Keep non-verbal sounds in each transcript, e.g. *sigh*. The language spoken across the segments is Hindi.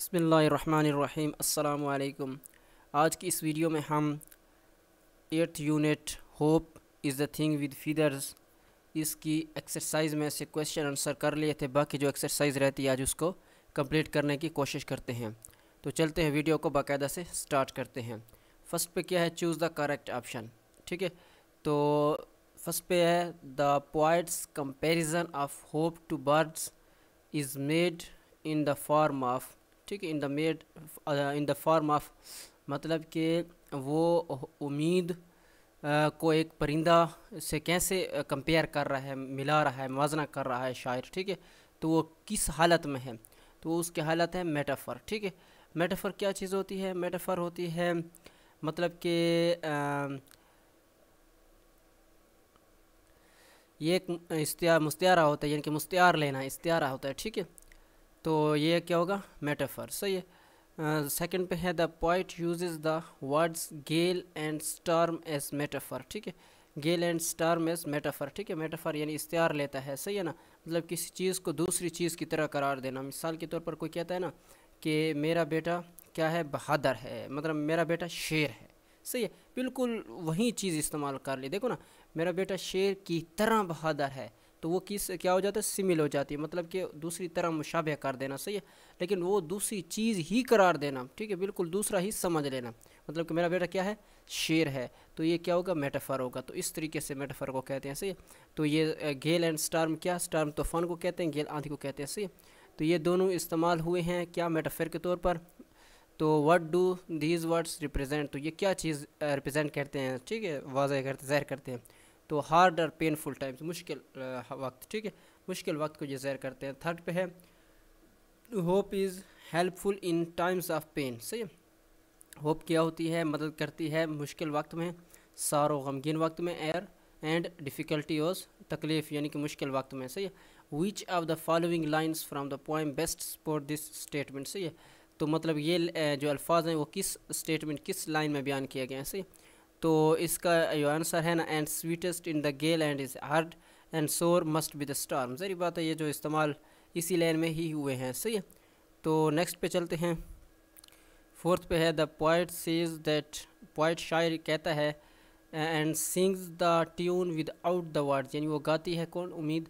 बसमीम् अल्लाम आज की इस वीडियो में हम eighth unit hope is the thing with feathers इसकी एक्सरसाइज में से क्वेश्चन आंसर कर लिए थे बाकी जो एक्सरसाइज रहती है आज उसको कंप्लीट करने की कोशिश करते हैं तो चलते हैं वीडियो को बाकायदा से स्टार्ट करते हैं फर्स्ट पे क्या है चूज़ द करेक्ट ऑप्शन ठीक है तो फर्स्ट पे है the poet's comparison of hope to birds is made in the form of ठीक है in the made in the form of मतलब कि वो उम्मीद uh, को एक परिंदा से कैसे कंपेयर uh, कर रहा है मिला रहा है मुजना कर रहा है शायर ठीक है तो वो किस हालत में है तो उसकी हालत है मेटाफर ठीक है मेटाफर क्या चीज़ होती है मेटाफर होती है मतलब कि uh, ये एक मुस्तारा होता है यानी कि मुस्तार लेना इस्तारा होता है ठीक है तो ये क्या होगा मेटाफर सही है सेकंड पे है the point uses the words gale and storm as metaphor ठीक है gale and storm as metaphor ठीक है मेटाफर यानी इश्तार लेता है सही है ना मतलब किसी चीज़ को दूसरी चीज़ की तरह करार देना मिसाल के तौर पर कोई कहता है ना कि मेरा बेटा क्या है बहादुर है मतलब मेरा बेटा शेर है सही है बिल्कुल वही चीज़ इस्तेमाल कर ली देखो ना मेरा बेटा शेर की तरह बहादुर है तो वो किस क्या हो जाता है सिमिल हो जाती है मतलब कि दूसरी तरह मुशाबे कर देना सही है लेकिन वो दूसरी चीज़ ही करार देना ठीक है बिल्कुल दूसरा ही समझ लेना मतलब कि मेरा बेटा क्या है शेर है तो ये क्या होगा मेटाफर होगा तो इस तरीके से मेटाफर को कहते हैं सही तो ये गेल एंड स्टार्म क्या स्टार्म तूफान को कहते हैं गेल आंधी को कहते हैं सही तो ये दोनों इस्तेमाल हुए हैं क्या मेटाफर के तौर पर तो what do these words represent तो ये क्या चीज़ रिप्रेजेंट करते हैं ठीक है वाजह करते जहर करते हैं तो हार्ड और पेनफुल टाइम्स मुश्किल वक्त ठीक है मुश्किल वक्त को ये जहर करते हैं थर्ड पे है hope is helpful in times of pain सही है होप क्या होती है मदद करती है मुश्किल वक्त में सारो गमगीन वक्त में एयर एंड डिफ़िकल्टी ओस तकलीफ़ यानी कि मुश्किल वक्त में सही है which of the following lines from the poem best support this statement सही है तो मतलब ये जो अल्फाज हैं वो किस स्टेटमेंट किस लाइन में बयान किया गया है सही है तो इसका जो आंसर है ना and sweetest in the gale and is heard and sore must be the storm जरी बात है ये जो इस्तेमाल इसी लाइन में ही हुए हैं सही है तो नेक्स्ट पे चलते हैं फोर्थ पे है the poet says that poet शायर कहता है and sings the tune without the words यानी वो गाती है कौन उम्मीद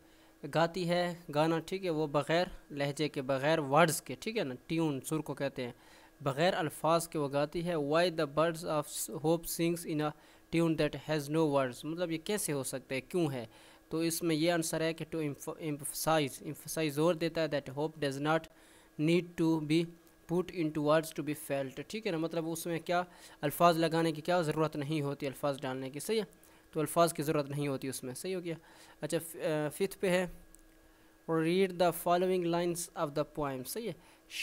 गाती है गाना ठीक है वो बग़ैर लहजे के बग़ैर वर्ड्स के ठीक है ना ट्यून सुर को कहते हैं बग़ैर अल्फाज के वो गाती है why the birds of hope sings in a tune that has no words मतलब ये कैसे हो सकता है क्यों है तो इसमें यह आंसर है कि टू एम्फसाइज एम्फसाइज जोर देता है that hope does not need to be put into words to be felt ठीक है ना मतलब उसमें क्या अल्फाज लगाने की क्या ज़रूरत नहीं होती अल्फाज डालने की सही है तो अल्फाज की ज़रूरत नहीं होती उसमें सही हो गया अच्छा फिफ्थ पे है और read the following lines of the poem सही है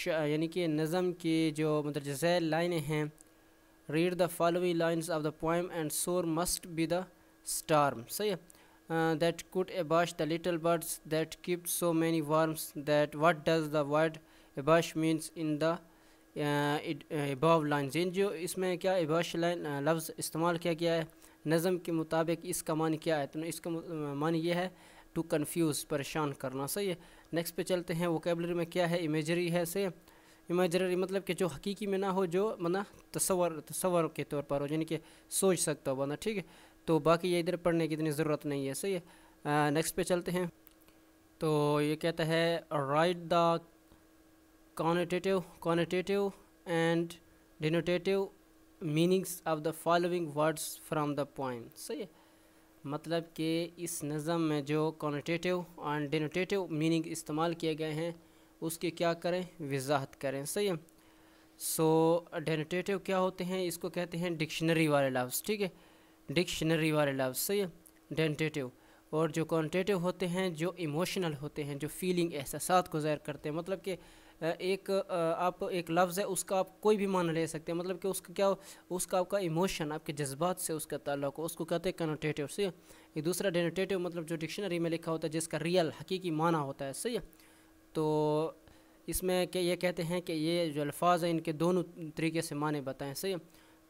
यानी कि नज़म की जो मतलब जैल लाइनें हैं read the following lines of the poem and sore must be the storm सही है that could abash the little birds that keep so many warm that what does the word abash means in the above line जिन जो इसमें क्या एबाश लाइन लफ्ज़ इस्तेमाल किया गया है नज़म के मुताबिक इसका मान क्या है तो इसका मान ये है टू कन्फ्यूज़ परेशान करना सही है नेक्स्ट पे चलते हैं वोकेबलरी में क्या है इमेजरी है से इमेजरी मतलब कि जो हकीकी में ना हो जो मना तस्वर तस्वर के तौर पर हो यानी कि सोच सकता हो बना ठीक है तो बाकी ये इधर पढ़ने की इतनी ज़रूरत नहीं है सही है नेक्स्ट पे चलते हैं तो ये कहता है write the connotative connotative and denotative meanings of the following words from the point सही है मतलब कि इस नज़म में जो कॉनटेटिव और डिनोटेटिव मीनिंग इस्तेमाल किए गए हैं उसकी क्या करें वजाहत करें सही है सो डेनोटेटिव क्या होते हैं इसको कहते हैं डिक्शनरी वाले लफ्ज़ ठीक है डिक्शनरी वाले लफ्ज़ सही है डेनटेटिव और जो कॉन्टेटिव होते हैं जो इमोशनल होते हैं जो फीलिंग एहसास को ज़ाहिर करते हैं मतलब कि एक आप एक लफ्ज़ है उसका आप कोई भी मान ले सकते हैं मतलब कि उसका क्या उसका आपका इमोशन आपके जज्बात से उसका ताल्लुक हो उसको कहते हैं कनोटेटिव सही है एक दूसरा डेनोटेटिव मतलब जो डिक्शनरी में लिखा होता है जिसका रियल हकीकी माना होता है सही है तो इसमें क्या ये कहते हैं कि ये जो अल्फाज हैं इनके दोनों तरीके से माने बताएं सही है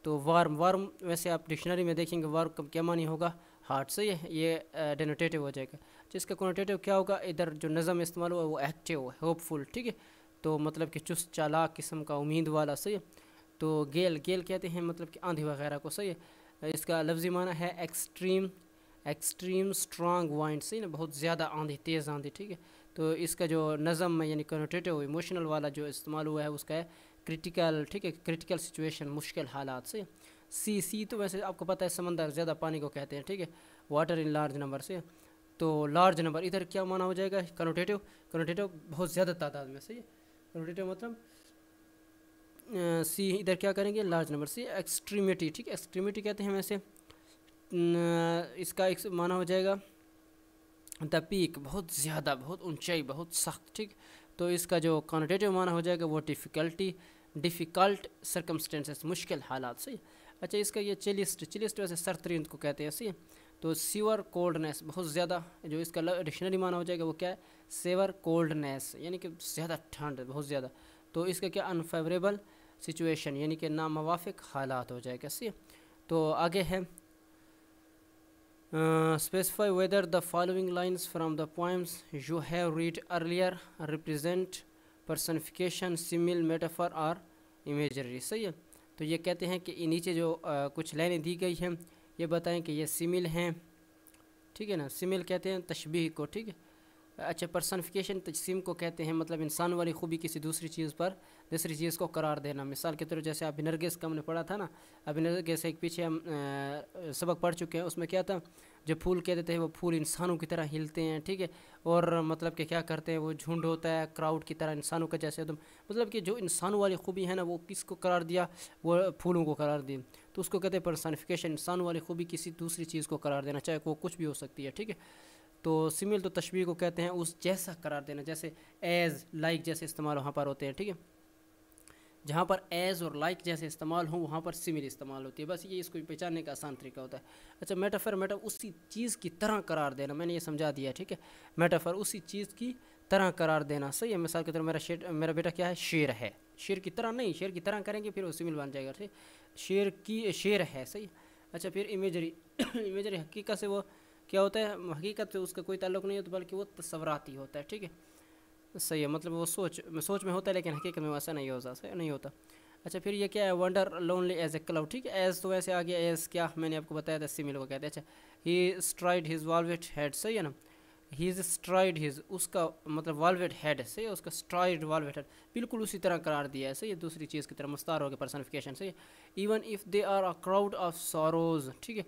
तो वार्म वार्म वैसे आप डिक्शनरी में देखेंगे वार्म का क्या मानी होगा हार्ट सही है ये डेनोटेटिव हो जाएगा जिसका कोनोटेटिव क्या होगा इधर जो नज़म इस्तेमाल हुआ वो एक्टिव है होपफुल ठीक है तो मतलब कि चुस्त चालाक किस्म का उम्मीद वाला सही तो गेल गेल कहते हैं मतलब कि आंधी वगैरह को सही इसका लफ्ज़ी माना है एक्सट्रीम एक्सट्रीम स्ट्रांग वाइंड सही ना बहुत ज़्यादा आंधी तेज़ आंधी ठीक है तो इसका जो नज़म में यानी कनोटेटिव इमोशनल वाला जो इस्तेमाल हुआ है उसका है क्रिटिकल ठीक है क्रिटिकल सिचुएशन मुश्किल हालात से सी सी तो वैसे आपको पता है समंदर ज़्यादा पानी को कहते हैं ठीक है वाटर इन लार्ज नंबर से तो लार्ज नंबर इधर क्या माना हो जाएगा कनोटेटिव कनोटेटिव बहुत ज़्यादा तादाद में सही है रोटेटर मतलब सी इधर क्या करेंगे लार्ज नंबर सी एक्सट्रीमिटी ठीक है एक्सट्रीमिटी कहते हैं हम ऐसे इसका एक माना हो जाएगा द पीक बहुत ज़्यादा बहुत ऊंचाई बहुत सख्त ठीक तो इसका जो कॉन्टेटिव माना हो जाएगा वो डिफ़िकल्टी डिफ़िकल्ट सरकमस्टेंसेस मुश्किल हालात सही अच्छा इसका ये चिलिस्ट चिलिस्ट वैसे सरतरीन को कहते हैं सही तो सीवर कोल्डनेस बहुत ज़्यादा जो इसका डिक्शनरी माना हो जाएगा वो क्या है सेवर कोल्डनेस यानी कि ज़्यादा ठंड बहुत ज़्यादा तो इसका क्या अनफेवरेबल सिचुएशन यानी कि नामवाफिक हालात हो जाएगा सी तो आगे है specify whether the following lines from the poems you have read earlier represent personification simile metaphor or imagery सही है तो ये कहते हैं कि नीचे जो आ, कुछ लाइनें दी गई हैं ये बताएं कि ये सिमिल हैं ठीक है ना सिमिल कहते हैं तशबीह को ठीक है अच्छा पर्सनफिकेशन तजसीम तो को कहते हैं मतलब इंसान वाली खूबी किसी दूसरी चीज़ पर दूसरी चीज़ को करार देना मिसाल के तौर जैसे अभी नरगेस का हमने पढ़ा था ना अभी नरगेस एक पीछे हम सबक पढ़ चुके हैं उसमें क्या था जो फूल कह देते हैं वो फूल इंसानों की तरह हिलते हैं ठीक है और मतलब कि क्या करते हैं वो झुंड होता है क्राउड की तरह इंसानों का जैसे एकदम मतलब कि जो इंसानों वाली खूबी है ना वो किसको करार दिया वो फूलों को करार दिया तो उसको कहते हैं पर्सनिफिकेशन इंसान वाली खूबी किसी दूसरी चीज़ को करार देना चाहे वो कुछ भी हो सकती है ठीक है तो सिमिल तो तशबी को कहते हैं उस जैसा करार देना जैसे एज़ लाइक जैसे इस्तेमाल वहाँ पर होते हैं ठीक है जहाँ पर एज़ और लाइक जैसे इस्तेमाल हों वहाँ पर सिमिल इस्तेमाल होती है बस ये इसको पहचानने का आसान तरीका होता है अच्छा मेटाफर मेटा उसी चीज़ की तरह करार देना मैंने ये समझा दिया ठीक है मेटाफर उसी चीज़ की तरह करार देना सही है मिसाल के तौर मेरा शेर मेरा बेटा क्या है शेर है शेर की तरह नहीं शेर की तरह करेंगे फिर वो सिमिल बन जाएगा ठीक शेर की शेर है सही अच्छा फिर इमेजरी इमेजरी *coughs* हकीकत से वो क्या होता है हकीकत से उसका कोई ताल्लुक नहीं होता बल्कि वो तस्वराती होता है ठीक है सही है मतलब वो सोच में सोच में होता है लेकिन हकीकत में वैसा नहीं होता सही नहीं होता अच्छा फिर ये क्या है wander lonely as a cloud ठीक है एज तो वैसे आ गया एज क्या मैंने आपको बताया था सिमिल को कहते हैं अच्छा ही स्ट्राइड हिज वॉलवेट हेड सही है ना ही इज़ स्ट्राइड हिज उसका मतलब वालवेट हेड से उसका स्ट्राइड वालवेट हेड बिल्कुल उसी तरह करार दिया है सही दूसरी चीज़ की तरह मुस्तार हो गया पर्सनफिकेशन सही even if they are a crowd of sorrows ठीक है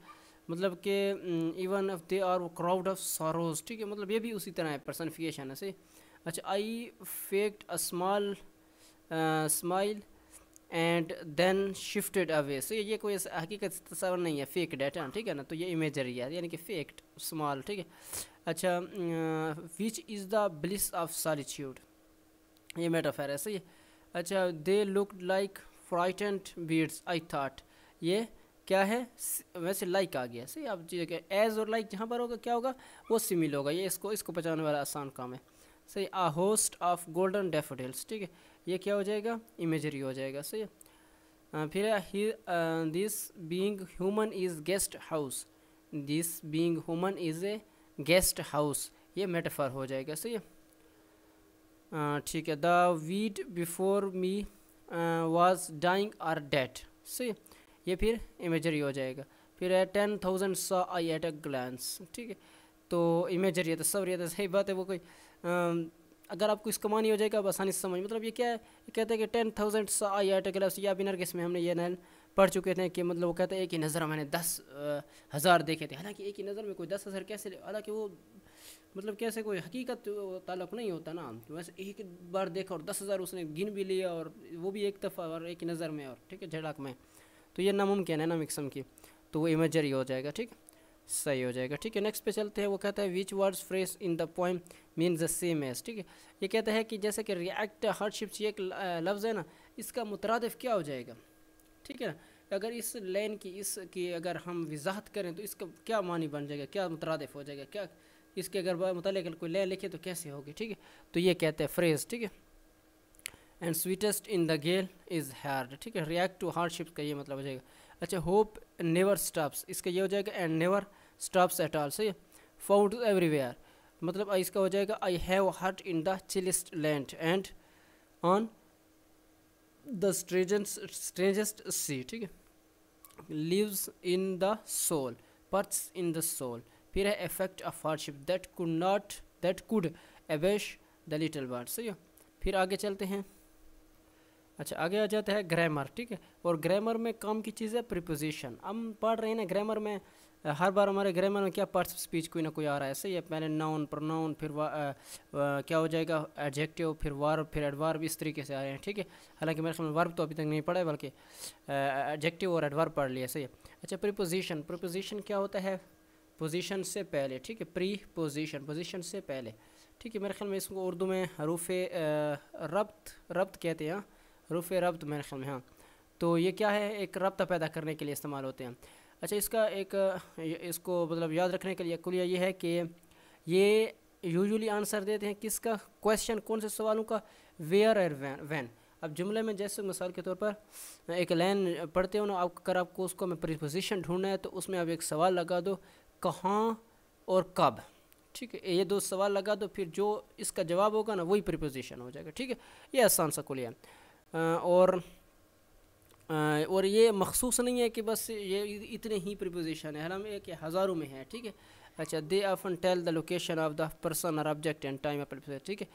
मतलब के even if they are crowd of sorrows ठीक है मतलब ये भी उसी तरह है पर्सनफिकेशन है सही अच्छा I faked a small smile and then shifted away so ये कोई हकीकत तस्वर नहीं है फेक डेटा ठीक है ना तो ये इमेजरी है यानी कि फेक्ड स्मॉल ठीक है अच्छा which is the bliss of solitude ये मेटाफेर है सही अच्छा they look like frightened beads I thought ये क्या है वैसे लाइक आ गया सही आप एज और लाइक जहाँ पर होगा क्या होगा वो सिमिल होगा ये इसको इसको पहचानने वाला आसान काम है सही a host of golden daffodils ठीक है ये क्या हो जाएगा इमेजरी हो जाएगा सही है फिर this being human is guest house this being human is a guest house ये मेटाफर हो जाएगा सही है ठीक है the wheat before me was dying or dead सही ये फिर इमेजरी हो जाएगा फिर है ten thousand saw I at a glans ठीक है तो इमेजरी है तो सब रिया सही बात है वो कोई आ, अगर आपको इसका मानी हो जाएगा आप आसानी से समझ मतलब ये क्या है कहते हैं कि ten thousand saw I at a glance या बिनर के में हमने ये नैन पढ़ चुके थे कि मतलब वो कहते हैं एक ही नज़र मैंने दस हज़ार देखे थे हालांकि एक ही नज़र में कोई दस हज़ार कैसे हालांकि वो मतलब कैसे कोई हकीकत ताल्लुक नहीं होता ना वैसे तो एक बार देखा और दस हज़ार उसने गिन भी लिया और वो भी एक दफ़ा और एक नज़र में और ठीक है झड़क में तो ये नामुमकिन है ना मिक्सम की तो वो इमेजरी हो जाएगा ठीक सही हो जाएगा ठीक है नेक्स्ट पे चलते हैं वो कहता है which words phrase in the poem mean the same as ठीक है ये कहता है कि जैसे कि रिएक्ट हार्डशिप्स ये एक लफ्ज़ है ना इसका मुतरद क्या हो जाएगा ठीक है ना अगर इस लाइन की इस की अगर हम वजाहत करें तो इसका क्या मानी बन जाएगा क्या मुतरदफ़ हो जाएगा क्या इसके अगर मतलब कोई लाइन लिखे तो कैसे होगी ठीक है तो ये कहते हैं फ्रेज़ ठीक है and sweetest in the gale is heard ठीक है रिएक्ट टू हार्डशिप का ये मतलब हो जाएगा अच्छा होप नेवर स्टॉप्स इसका ये हो जाएगा and never stops at all सही फाउंड एवरीवेयर मतलब इसका हो जाएगा I have heard in the chillest land and on the strangest sea ठीक है lives in the soul perch in the soul फिर है effect of hardship that could not that could abash the little word सही है फिर आगे चलते हैं अच्छा आगे आ जाता है ग्रामर ठीक है और ग्रामर में काम की चीज़ है प्रिपोजिशन हम पढ़ रहे हैं ना ग्रामर में हर बार हमारे ग्रामर में क्या पार्ट्स ऑफ स्पीच कोई ना कोई आ रहा है ऐसे है पहले नाउन प्रोनाउन फिर वा, आ, आ, क्या हो जाएगा एडजेक्टिव फिर वर्ब फिर एडवर्ब इस तरीके से आ रहे हैं ठीक है हालांकि मेरे ख्याल में तो अभी तक नहीं पढ़ा है बल्कि एडजेक्टिव और एडवर्ब पढ़ लिया सही है अच्छा प्रिपोजिशन प्रिपोजिशन क्या होता है पोजिशन से पहले ठीक है प्री पोजिशन पोजिशन से पहले ठीक है मेरे ख्याल में इसको उर्दू में हरूफ रब्त रब्त कहते हैं हाँ? रुफ़ रब्त मेरे ख्याल में हाँ तो ये क्या है एक रबता पैदा करने के लिए इस्तेमाल होते हैं अच्छा इसका एक इसको मतलब याद रखने के लिए कुलिया ये है कि ये यूजुअली आंसर देते हैं किसका क्वेश्चन कौन से सवालों का वेयर एर वैन वैन अब जुमले में जैसे मिसाल के तौर पर एक लाइन पढ़ते हो ना आप अगर आपको उसको हमें प्रीपोजिशन ढूंढना है तो उसमें आप एक सवाल लगा दो कहाँ और कब ठीक है ये दो सवाल लगा दो फिर जो इसका जवाब होगा ना वही प्रीपोजिशन हो जाएगा ठीक है ये आसान सा कुलिया और और ये मखसूस नहीं है कि बस ये इतने ही प्रिपोजिशन है हम एक हज़ारों में है ठीक है अच्छा they often tell the location of the person और ऑब्जेक्ट एंड टाइम ठीक है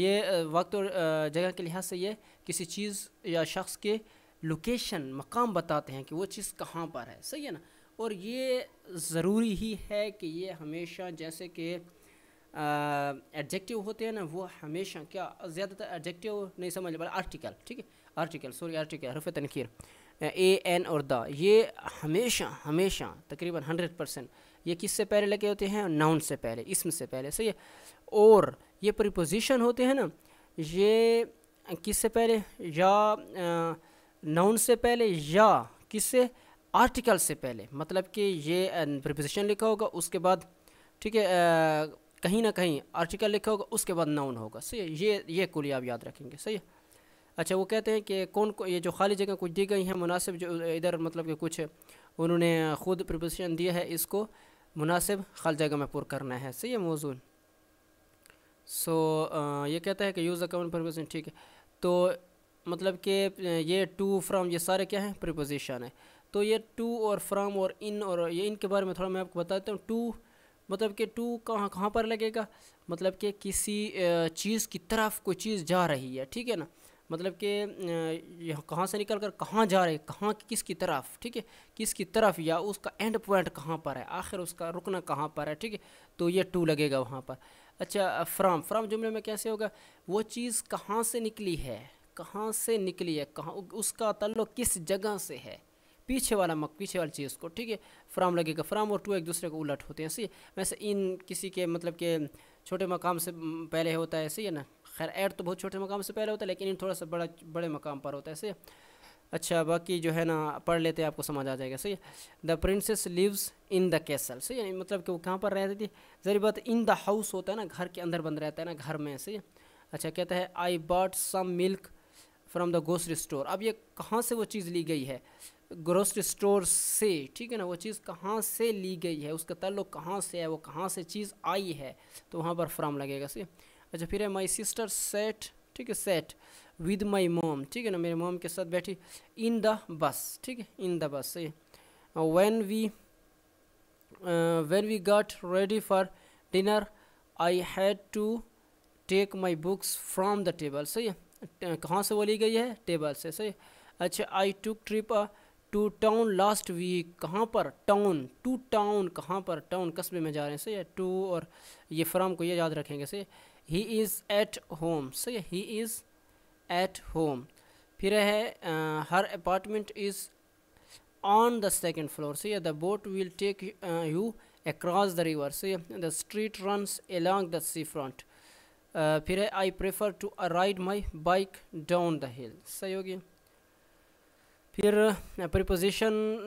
ये वक्त और जगह के लिहाज से ये किसी चीज़ या शख्स के लोकेशन मकाम बताते हैं कि वो चीज़ कहाँ पर है सही है ना और ये ज़रूरी ही है कि ये हमेशा जैसे कि एडजेक्टिव होते हैं ना वो हमेशा क्या ज़्यादातर एडजेक्टिव नहीं समझ बड़ा आर्टिकल ठीक है आर्टिकल सॉरी आर्टिकल हरफ तनखीर ए एन और द ये हमेशा हमेशा तकरीबन हंड्रेड परसेंट ये किस से पहले लगे होते हैं नाउन से पहले इसम से पहले सही है और ये प्रिपोजिशन होते हैं ना ये किस से पहले या नाउन से पहले या किससे आर्टिकल से पहले मतलब कि ये प्रिपोजिशन लिखा होगा उसके बाद ठीक है कहीं ना कहीं आर्टिकल लिखा होगा उसके बाद नाउन होगा सही है ये ये कुली आप याद रखेंगे सही है अच्छा वो कहते हैं कि कौन को ये जो खाली जगह कुछ दी गई हैं मुनासिब जो इधर मतलब कि कुछ उन्होंने खुद प्रिपोजिशन दिया है इसको मुनासिब खाली जगह में पुर करना है सही है मौजूद सो ये कहता है कि यूज़ अकाउंट प्रपोजिशन ठीक है तो मतलब कि ये टू फ्राम ये सारे क्या हैं प्रपोजिशन है तो ये टू और फ्राम और इन और ये इनके बारे में थोड़ा मैं आपको बताता हूँ टू मतलब कि टू कहाँ कहाँ पर लगेगा मतलब कि किसी चीज़ की तरफ कोई चीज़ जा रही है ठीक है ना मतलब कि कहाँ से निकल कर कहाँ जा रहे कहाँ किस की तरफ ठीक है किस की तरफ या उसका एंड पॉइंट कहाँ पर है आखिर उसका रुकना कहाँ पर है ठीक है तो ये टू लगेगा वहाँ पर अच्छा फ्राम फ्राम जुमले में कैसे होगा वो चीज़ कहाँ से निकली है कहाँ से निकली है कहाँ उसका तल्लु किस जगह से है पीछे वाला मक पीछे वाली चीज़ को ठीक है फ्राम लगेगा फ्राम और टू एक दूसरे को उलट होते हैं ऐसे वैसे इन किसी के मतलब के छोटे मकाम से पहले होता है ऐसे है ना खैर एड तो बहुत छोटे मकाम से पहले होता है लेकिन इन थोड़ा सा बड़ा बड़े मकाम पर होता है ऐसे अच्छा बाकी जो है ना पढ़ लेते हैं आपको समझ आ जाएगा सही the princess lives in the castle सही है मतलब कि वो कहाँ पर रहती थी जरी बात इन द हाउस होता है ना घर के अंदर बंद रहता है ना घर में सही अच्छा कहता है I bought some milk from the grocery store अब ये कहाँ से वो चीज़ ली गई है ग्रोसरी स्टोर से ठीक है ना वो चीज़ कहाँ से ली गई है उसका तल्लुक कहाँ से है वो कहाँ से चीज़ आई है तो वहाँ पर फ्राम लगेगा सी अच्छा फिर है माई सिस्टर सेट ठीक है सेट विद माई मोम ठीक है ना मेरे मोम के साथ बैठी इन द बस ठीक है इन द बस सही when we when we got ready for dinner I had to take my books from the table सही है कहाँ से वो ली गई है टेबल से सही अच्छा I took trip a to town last week कहाँ पर टाउन टू टाउन कहाँ पर टाउन कस्बे में जा रहे हैं सही है टू और ये फ्राम को ये याद रखेंगे सही ही इज़ एट होम सही है ही इज़ एट होम फिर है her apartment is on the second floor सही है the boat will take you the river सही है the street runs along the sea front फिर है I prefer to ride my bike down the hill सही हो गया फिर preposition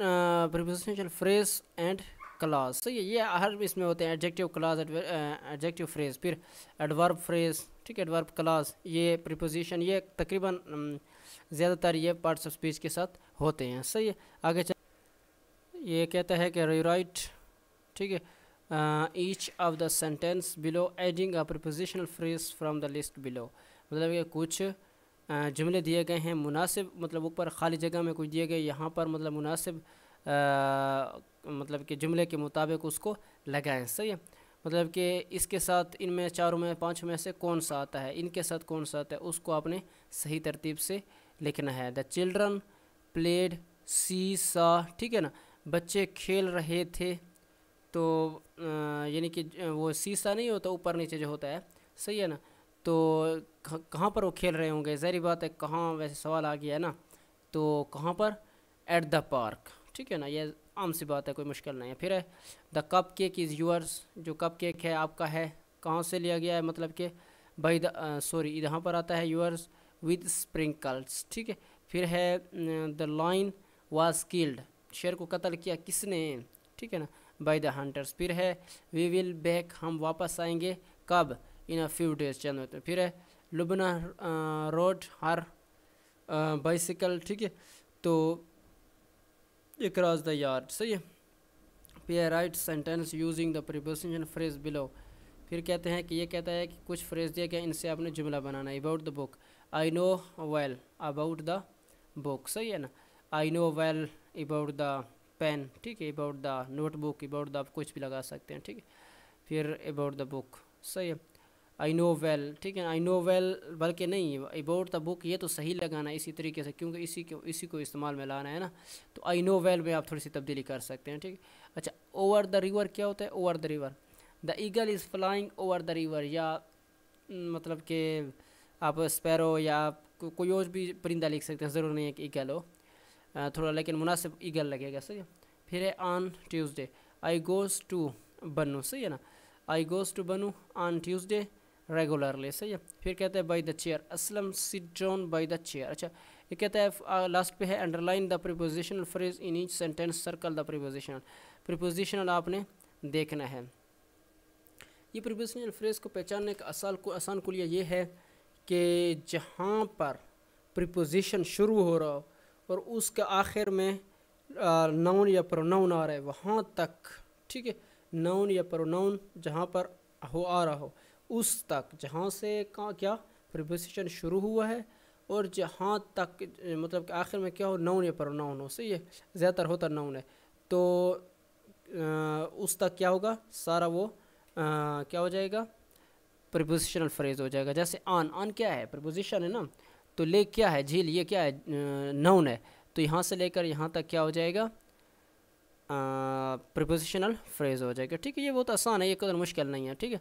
prepositional phrase and clause सही है ये हर इसमें होते हैं एडजेक्टिव क्लास एडजेक्टिव फ्रेज फिर एडवर्ब फ्रेज ठीक है एडवर्ब क्लास ये प्रिपोजिशन ये तकरीबन ज़्यादातर ये पार्ट्स ऑफ स्पीच के साथ होते हैं सही है आगे चल ये कहता है कि राइट ठीक है each of the sentence below adding a prepositional phrase from the list below मतलब ये कुछ जुमले दिए गए हैं मुनासिब मतलब ऊपर खाली जगह में कुछ दिए गए यहाँ पर मतलब मुनासिब मतलब कि जुमले के मुताबिक उसको लगाएं सही है मतलब कि इसके साथ इनमें चारों में पाँच में से कौन सा आता है इनके साथ कौन सा आता है उसको आपने सही तरतीब से लिखना है द चिल्ड्रन प्लेड सी सा ठीक है ना बच्चे खेल रहे थे तो यानी कि वो सीसा नहीं होता ऊपर नीचे जो होता है सही है ना तो कहाँ पर वो खेल रहे होंगे जहरी बात है कहाँ वैसे सवाल आ गया है ना तो कहाँ पर एट द पार्क ठीक है ना ये आम सी बात है कोई मुश्किल नहीं है फिर है the cupcake is yours जो कप केक है आपका है कहाँ से लिया गया है मतलब कि बाई द सॉरी यहाँ पर आता है यूअर्स विद स्प्रिंकल्स ठीक है फिर है द लाइन वाज किल्ड शेर को कत्ल किया किसने ठीक है ना बाय द हंटर्स फिर है वी विल बैक हम वापस आएंगे कब a few days days channel में फिर है लुबना रोड हर बाइसिकल ठीक है तो अक्रॉस द यार्ड सही है फिर write sentence using the preposition phrase below फिर कहते हैं कि ये कहता है कि कुछ फ्रेज दिया गया इनसे आपने जुमला बनाना है about the book I know well about the book सही है ना I know well about the pen ठीक है about the notebook about the आप कुछ भी लगा सकते हैं ठीक है फिर अबाउट द बुक सही है आई नो वेल ठीक है आई नो वेल बल्कि नहीं अबाउट द बुक ये तो सही लगाना इसी तरीके से क्योंकि इसी को इसी को इस्तेमाल में लाना है ना तो आई नो वेल में आप थोड़ी सी तब्दीली कर सकते हैं ठीक अच्छा ओवर द रिवर क्या होता है over the river the eagle is flying over the river या मतलब कि आप स्पैरो या आप को, कोई और भी परिंदा लिख सकते हैं ज़रूर नहीं है कि ईगल हो थोड़ा लेकिन मुनासिब ईगल लगेगा सही है फिर है on Tuesday I goes to Bannu सही है ना I goes to Bannu on Tuesday regularly सही है फिर कहते हैं by the chair Aslam sit down by the chair अच्छा ये कहता है लास्ट पे है underline the prepositional phrase in each sentence circle the prepositional prepositional आपने देखना है ये प्रिपोजिशनल फ्रेज को पहचानने का असल को आसान कुलिया ये है कि जहाँ पर प्रिपोजिशन शुरू हो रहा हो और उसके आखिर में नाउन या प्रोनाउन आ रहा है वहाँ तक ठीक है नाउन या प्रोनाउन जहाँ पर हो आ रहा हो उस तक जहाँ से का क्या प्रिपोजिशन शुरू हुआ है और जहाँ तक मतलब आखिर में क्या हो नौन या पर हो सही है ज़्यादातर होता नौन है तो उस तक क्या होगा सारा वो आ, क्या हो जाएगा प्रपोजिशनल फ्रेज हो जाएगा जैसे आन आन क्या है प्रपोजिशन है ना तो ले क्या है झील ये क्या है नौन है तो यहाँ से लेकर यहाँ तक क्या हो जाएगा प्रपोजिशनल फ्रेज हो जाएगा ठीक है ये बहुत आसान है ये कदर मुश्किल नहीं है ठीक है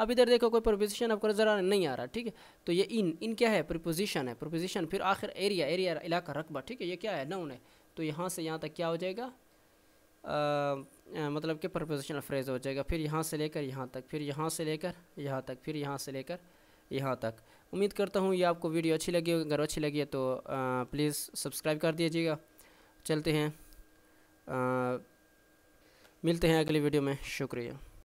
अब इधर देखो कोई प्रपोजिशन आपको नज़र आ नहीं आ रहा ठीक है तो ये इन इन क्या है प्रपोजिशन है प्रपोजिशन फिर आखिर एरिया एरिया इलाका रकबा ठीक है ये क्या है नाउन है तो यहाँ से यहाँ तक क्या हो जाएगा आ, मतलब कि प्रपोजिशन फ्रेज हो जाएगा फिर यहाँ से लेकर यहाँ तक फिर यहाँ से लेकर यहाँ तक फिर यहाँ से लेकर यहाँ तक उम्मीद करता हूँ ये आपको वीडियो अच्छी लगी अगर अच्छी लगी है तो प्लीज़ सब्सक्राइब कर दीजिएगा चलते हैं आ, मिलते हैं अगली वीडियो में शुक्रिया